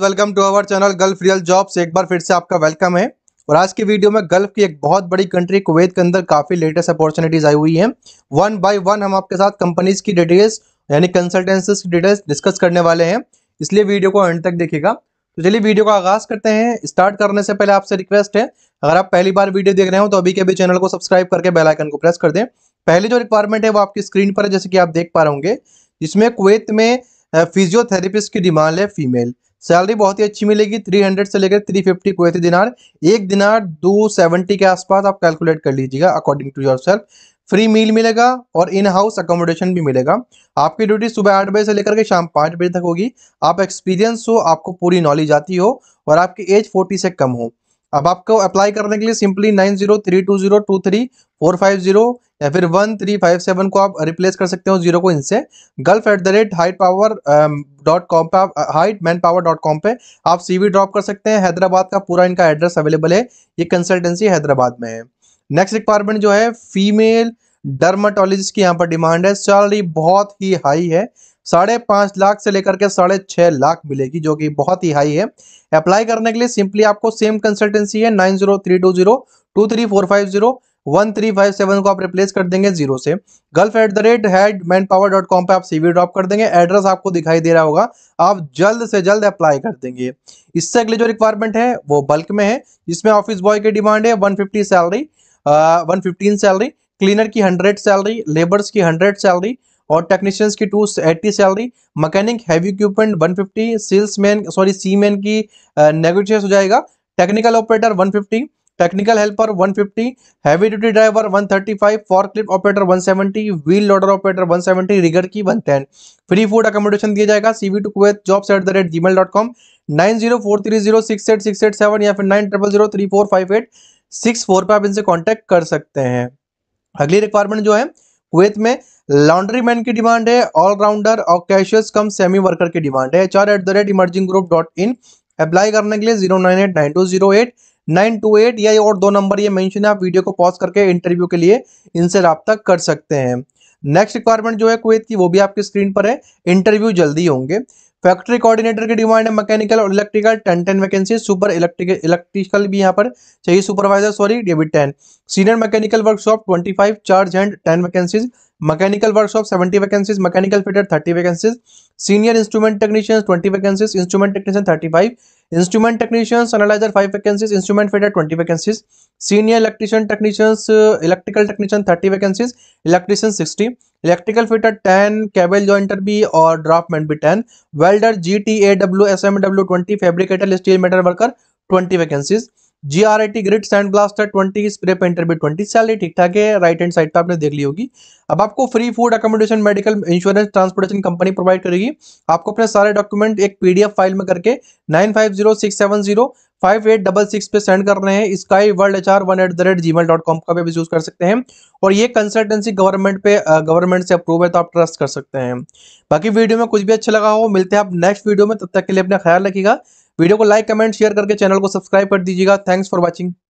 welcome to our channel Gulf Real Jobs एक बार फिर से आपका वेलकम है और आज की वीडियो में गल्फ की एक बहुत बड़ी कंट्री कुवैत के अंदर काफ़ी लेटेस्ट अपॉर्चुनिटीज़ आई हुई हैं वन बाय वन हम आपके साथ कंपनीज की डिटेल्स यानी कंसल्टेंसीज की डिटेल्स डिस्कस करने वाले हैं इसलिए वीडियो को एंड तक देखेगा तो चलिए वीडियो का आगाज़ करते हैं स्टार्ट करने से पहले आपसे रिक्वेस्ट है अगर आप पहली बार वीडियो देख रहे हो तो अभी के अभी चैनल को सब्सक्राइब करके बेलाइकन को प्रेस कर दें पहले जो रिक्वायरमेंट है वो आपकी स्क्रीन पर है जैसे कि आप देख पा रहे होंगे जिसमें कुवैत में फिजियोथेरेपिस्ट की डिमांड है फीमेल सैलरी बहुत ही अच्छी मिलेगी 300 से लेकर 350 फिफ्टी कुवैती दिनार एक दिनार 270 के आसपास आप कैलकुलेट कर लीजिएगा according to yourself free meal मिलेगा और इन हाउस अकोमोडेशन भी मिलेगा आपकी ड्यूटी सुबह आठ बजे से लेकर के शाम पाँच बजे तक होगी आप एक्सपीरियंस हो आपको पूरी नॉलेज आती हो और आपकी एज फोर्टी से कम हो अब आपको अप्लाई करने के लिए simply nine zero three two zero two three four five zero या फिर वन थ्री फाइव सेवन को आप रिप्लेस कर सकते हो जीरो को इनसे gulf at the rate height power dot com पर आप height man power dot com पर आप सीवी ड्रॉप कर सकते हैं हैदराबाद का पूरा इनका एड्रेस अवेलेबल है ये कंसल्टेंसी हैदराबाद में है नेक्स्ट रिक्वायरमेंट जो है फीमेल डर्माटोलॉजिस्ट की यहाँ पर डिमांड है सैलरी बहुत ही हाई है साढ़े पांच लाख से लेकर के साढ़े छह लाख मिलेगी जो कि बहुत ही हाई है अप्लाई करने के लिए सिंपली आपको सेम कंसल्टेंसी है nine zero three two zero two three four five zero one three five seven को आप रिप्लेस कर देंगे जीरो से gulf at the rate head man power dot com पर आप सीवी ड्रॉप कर देंगे एड्रेस आपको दिखाई दे रहा होगा आप जल्द से जल्द अप्लाई कर देंगे इससे अगली जो रिक्वायरमेंट है वो बल्क में है जिसमें ऑफिस बॉय की डिमांड है one fifty salary one fifteen salary cleaner की हंड्रेड सैलरी लेबर्स की हंड्रेड सैलरी और टेक्नीशियंस की two eighty salary mechanic heavy equipment one fifty salesman sorry seaman की नेगोशिएट uh, हो जाएगा technical operator one fifty technical helper 150 heavy duty driver 135 clip operator one seventy wheel loader operator 170 rigger की 110 free food accommodation दिया जाएगा CV to Kuwait jobs at the rate Gmail dot com nine zero four three zero six eight six eight seven या फिर nine triple zero three four five eight six four पर आप इनसे contact कर सकते हैं अगली requirement जो है कुवैत में लॉन्ड्री मैन की डिमांड है ऑलराउंडर और कैशियस कम सेमी वर्कर की डिमांड है H R at the rate emerging group dot in apply करने के लिए zero nine eight nine two zero eight nine two eight या और दो नंबर ये मेंशन है आप वीडियो को पॉज करके इंटरव्यू के लिए इनसे रब्ता कर सकते हैं नेक्स्ट रिक्वायरमेंट जो है कुवैत की वो भी आपकी स्क्रीन पर है इंटरव्यू जल्दी होंगे फैक्ट्री कोऑर्डिनेटर की डिमांड है मैकेनिकल और electrical ten ten vacancy super electrical electrical भी यहाँ पर चाहिए सुपरवाइजर सॉरी ये भी ten senior mechanical workshop twenty five charge and ten vacancies mechanical workshop 70 vacancies mechanical fitter 30 vacancies senior instrument technicians 20 vacancies instrument technician 35 instrument technicians analyser 5 vacancies instrument fitter 20 vacancies senior electrician technicians electrical technician 30 vacancies electrician 60 electrical fitter 10 cable jointer भी और ड्रॉपमैन भी 10 welder G T A W S M W twenty fabricator steel metal worker twenty vacancies G R I grid sand blaster twenty spray painter भी twenty salary ठीक ठाक है right hand side पर आपने देख ली होगी अब आपको free food accommodation medical insurance transportation company provide करेगी आपको अपने सारे डॉक्यूमेंट एक पीडीएफ फाइल में करके नाइन सिक्स पे सेंड कर रहे हैं Sky World H R one at the rate Gmail dot com का भी यूज़ कर सकते हैं और ये कंसल्टेंसी गवर्नमेंट पे गवर्नमेंट से अप्रूव है तो आप ट्रस्ट कर सकते हैं बाकी वीडियो में कुछ भी अच्छा लगा हो मिलते हैं आप नेक्स्ट वीडियो में तब तक के लिए अपना ख्याल रखिएगा वीडियो को लाइक कमेंट शेयर करके चैनल को सब्सक्राइब कर दीजिएगा थैंक्स फॉर वॉचिंग